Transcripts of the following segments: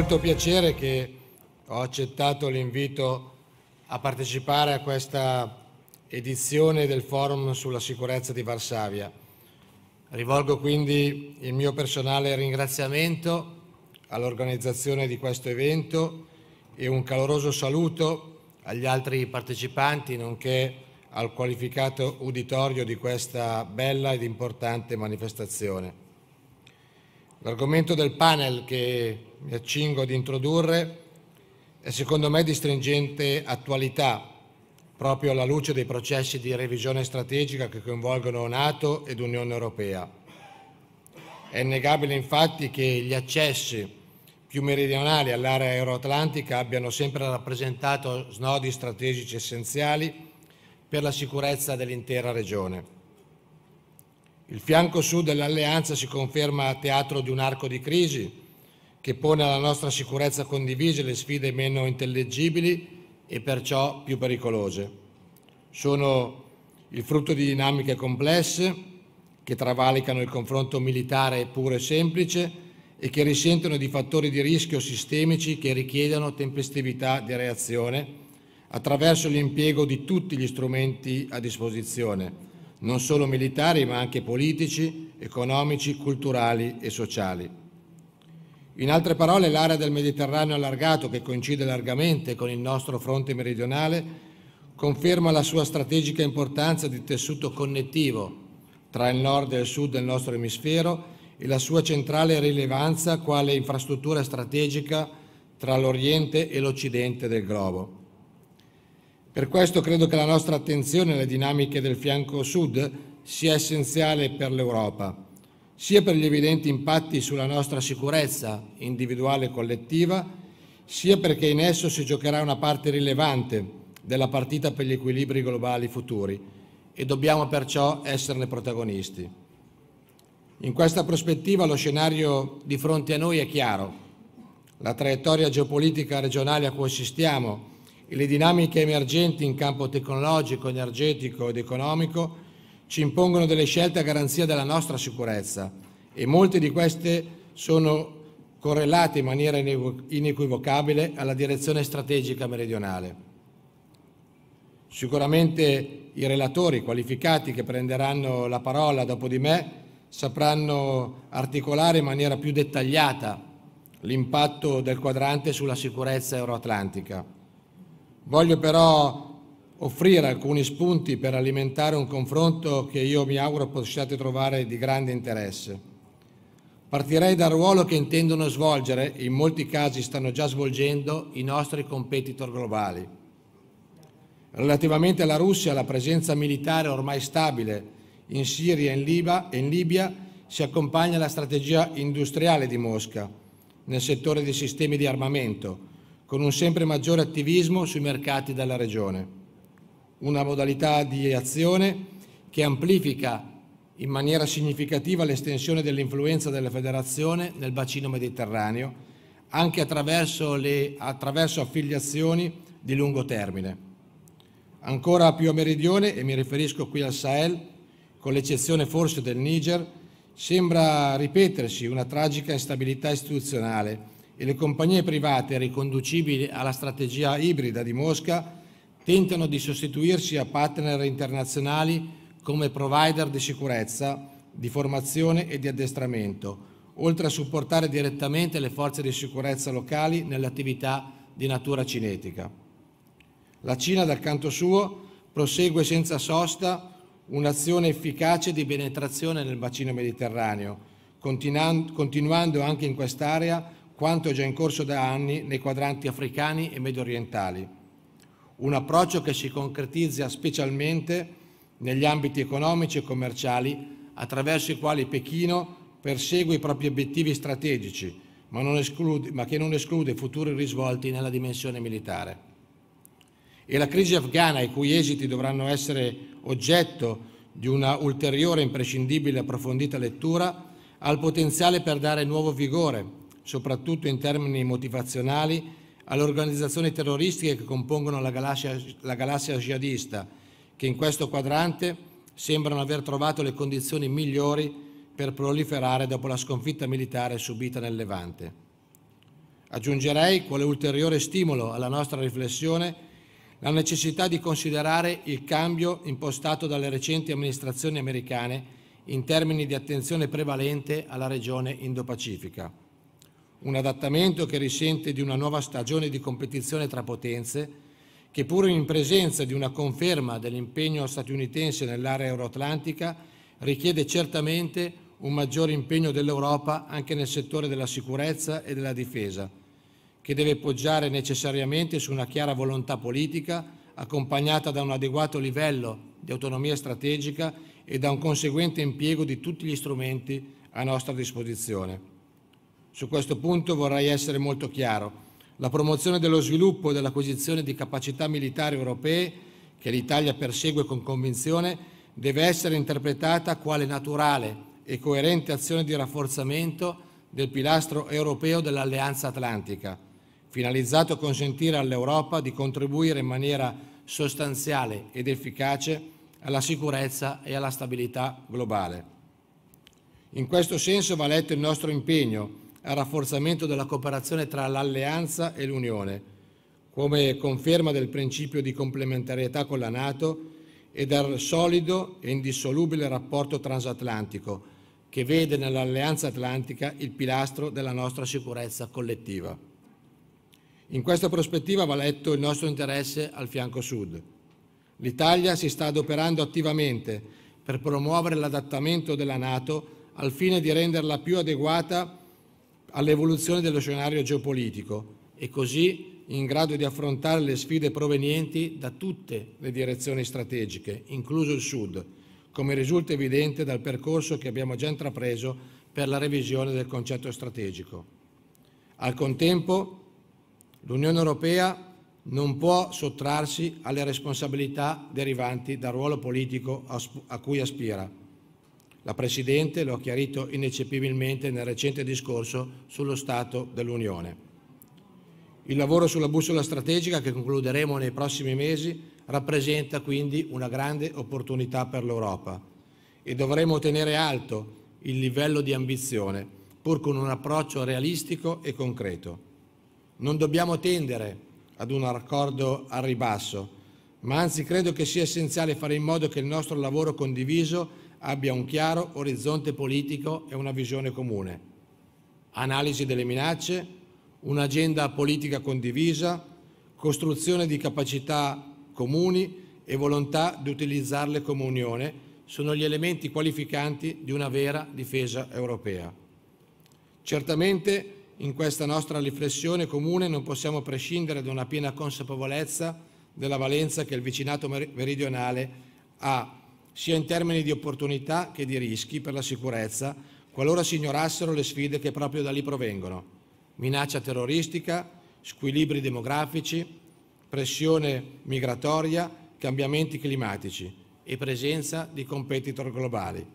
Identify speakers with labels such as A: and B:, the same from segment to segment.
A: molto piacere che ho accettato l'invito a partecipare a questa edizione del Forum sulla sicurezza di Varsavia. Rivolgo quindi il mio personale ringraziamento all'organizzazione di questo evento e un caloroso saluto agli altri partecipanti, nonché al qualificato uditorio di questa bella ed importante manifestazione. L'argomento del panel che mi accingo ad introdurre è secondo me di stringente attualità, proprio alla luce dei processi di revisione strategica che coinvolgono Nato ed Unione Europea. È innegabile infatti che gli accessi più meridionali all'area euroatlantica abbiano sempre rappresentato snodi strategici essenziali per la sicurezza dell'intera regione. Il fianco sud dell'Alleanza si conferma teatro di un arco di crisi che pone alla nostra sicurezza condivisa le sfide meno intellegibili e perciò più pericolose. Sono il frutto di dinamiche complesse che travalicano il confronto militare puro e semplice e che risentono di fattori di rischio sistemici che richiedono tempestività di reazione attraverso l'impiego di tutti gli strumenti a disposizione, non solo militari ma anche politici, economici, culturali e sociali. In altre parole, l'area del Mediterraneo allargato, che coincide largamente con il nostro fronte meridionale, conferma la sua strategica importanza di tessuto connettivo tra il nord e il sud del nostro emisfero e la sua centrale rilevanza quale infrastruttura strategica tra l'Oriente e l'Occidente del globo. Per questo credo che la nostra attenzione alle dinamiche del fianco sud sia essenziale per l'Europa, sia per gli evidenti impatti sulla nostra sicurezza individuale e collettiva, sia perché in esso si giocherà una parte rilevante della partita per gli equilibri globali futuri e dobbiamo perciò esserne protagonisti. In questa prospettiva lo scenario di fronte a noi è chiaro. La traiettoria geopolitica regionale a cui assistiamo e le dinamiche emergenti in campo tecnologico, energetico ed economico ci impongono delle scelte a garanzia della nostra sicurezza e molte di queste sono correlate in maniera inequivocabile alla direzione strategica meridionale. Sicuramente i relatori qualificati che prenderanno la parola dopo di me sapranno articolare in maniera più dettagliata l'impatto del quadrante sulla sicurezza euroatlantica. Voglio però offrire alcuni spunti per alimentare un confronto che io mi auguro possiate trovare di grande interesse. Partirei dal ruolo che intendono svolgere, in molti casi stanno già svolgendo, i nostri competitor globali. Relativamente alla Russia, la presenza militare ormai stabile in Siria e in Libia si accompagna alla strategia industriale di Mosca nel settore dei sistemi di armamento, con un sempre maggiore attivismo sui mercati della Regione. Una modalità di azione che amplifica in maniera significativa l'estensione dell'influenza della Federazione nel bacino mediterraneo, anche attraverso, le, attraverso affiliazioni di lungo termine. Ancora più a meridione, e mi riferisco qui al Sahel, con l'eccezione forse del Niger, sembra ripetersi una tragica instabilità istituzionale e le compagnie private riconducibili alla strategia ibrida di Mosca tentano di sostituirsi a partner internazionali come provider di sicurezza, di formazione e di addestramento, oltre a supportare direttamente le forze di sicurezza locali nelle attività di natura cinetica. La Cina, dal canto suo, prosegue senza sosta un'azione efficace di penetrazione nel bacino mediterraneo, continuando anche in quest'area quanto già in corso da anni nei quadranti africani e mediorientali. Un approccio che si concretizza specialmente negli ambiti economici e commerciali attraverso i quali Pechino persegue i propri obiettivi strategici, ma, esclude, ma che non esclude futuri risvolti nella dimensione militare. E la crisi afghana, i cui esiti dovranno essere oggetto di una ulteriore imprescindibile e approfondita lettura, ha il potenziale per dare nuovo vigore soprattutto in termini motivazionali, alle organizzazioni terroristiche che compongono la galassia, la galassia jihadista, che in questo quadrante sembrano aver trovato le condizioni migliori per proliferare dopo la sconfitta militare subita nel Levante. Aggiungerei, quale ulteriore stimolo alla nostra riflessione, la necessità di considerare il cambio impostato dalle recenti amministrazioni americane in termini di attenzione prevalente alla regione Indo-Pacifica un adattamento che risente di una nuova stagione di competizione tra potenze, che pur in presenza di una conferma dell'impegno statunitense nell'area euroatlantica richiede certamente un maggiore impegno dell'Europa anche nel settore della sicurezza e della difesa, che deve poggiare necessariamente su una chiara volontà politica accompagnata da un adeguato livello di autonomia strategica e da un conseguente impiego di tutti gli strumenti a nostra disposizione. Su questo punto vorrei essere molto chiaro. La promozione dello sviluppo e dell'acquisizione di capacità militari europee, che l'Italia persegue con convinzione, deve essere interpretata quale naturale e coerente azione di rafforzamento del pilastro europeo dell'Alleanza Atlantica, finalizzato a consentire all'Europa di contribuire in maniera sostanziale ed efficace alla sicurezza e alla stabilità globale. In questo senso va letto il nostro impegno al rafforzamento della cooperazione tra l'Alleanza e l'Unione, come conferma del principio di complementarietà con la Nato e dal solido e indissolubile rapporto transatlantico che vede nell'Alleanza Atlantica il pilastro della nostra sicurezza collettiva. In questa prospettiva va letto il nostro interesse al fianco sud. L'Italia si sta adoperando attivamente per promuovere l'adattamento della Nato al fine di renderla più adeguata all'evoluzione dello scenario geopolitico e così in grado di affrontare le sfide provenienti da tutte le direzioni strategiche, incluso il Sud, come risulta evidente dal percorso che abbiamo già intrapreso per la revisione del concetto strategico. Al contempo, l'Unione Europea non può sottrarsi alle responsabilità derivanti dal ruolo politico a cui aspira la Presidente lo ha chiarito ineccepibilmente nel recente discorso sullo Stato dell'Unione. Il lavoro sulla bussola strategica che concluderemo nei prossimi mesi rappresenta quindi una grande opportunità per l'Europa e dovremo tenere alto il livello di ambizione, pur con un approccio realistico e concreto. Non dobbiamo tendere ad un accordo al ribasso, ma anzi credo che sia essenziale fare in modo che il nostro lavoro condiviso abbia un chiaro orizzonte politico e una visione comune, analisi delle minacce, un'agenda politica condivisa, costruzione di capacità comuni e volontà di utilizzarle come unione sono gli elementi qualificanti di una vera difesa europea. Certamente in questa nostra riflessione comune non possiamo prescindere da una piena consapevolezza della valenza che il vicinato meridionale ha sia in termini di opportunità che di rischi per la sicurezza, qualora si ignorassero le sfide che proprio da lì provengono. Minaccia terroristica, squilibri demografici, pressione migratoria, cambiamenti climatici e presenza di competitor globali.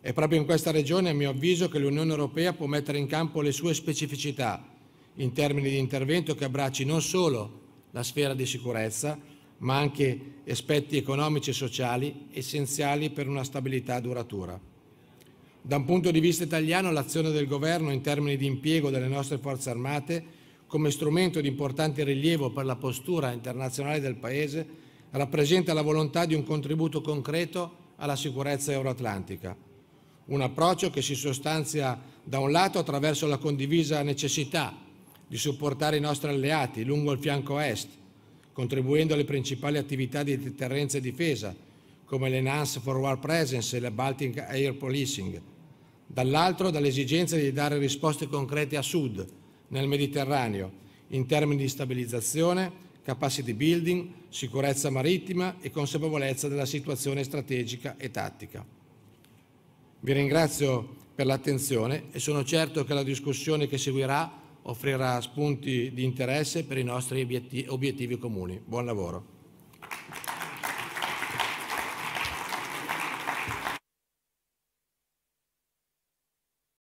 A: È proprio in questa regione, a mio avviso, che l'Unione Europea può mettere in campo le sue specificità in termini di intervento che abbracci non solo la sfera di sicurezza, ma anche aspetti economici e sociali essenziali per una stabilità duratura. Da un punto di vista italiano, l'azione del Governo in termini di impiego delle nostre forze armate come strumento di importante rilievo per la postura internazionale del Paese rappresenta la volontà di un contributo concreto alla sicurezza euroatlantica. Un approccio che si sostanzia da un lato attraverso la condivisa necessità di supportare i nostri alleati lungo il fianco est, contribuendo alle principali attività di deterrenza e difesa, come l'Enhanced Forward Presence e la Baltic Air Policing. Dall'altro, dall'esigenza di dare risposte concrete a sud, nel Mediterraneo, in termini di stabilizzazione, capacity building, sicurezza marittima e consapevolezza della situazione strategica e tattica. Vi ringrazio per l'attenzione e sono certo che la discussione che seguirà offrirà spunti di interesse per i nostri obiettivi comuni. Buon lavoro.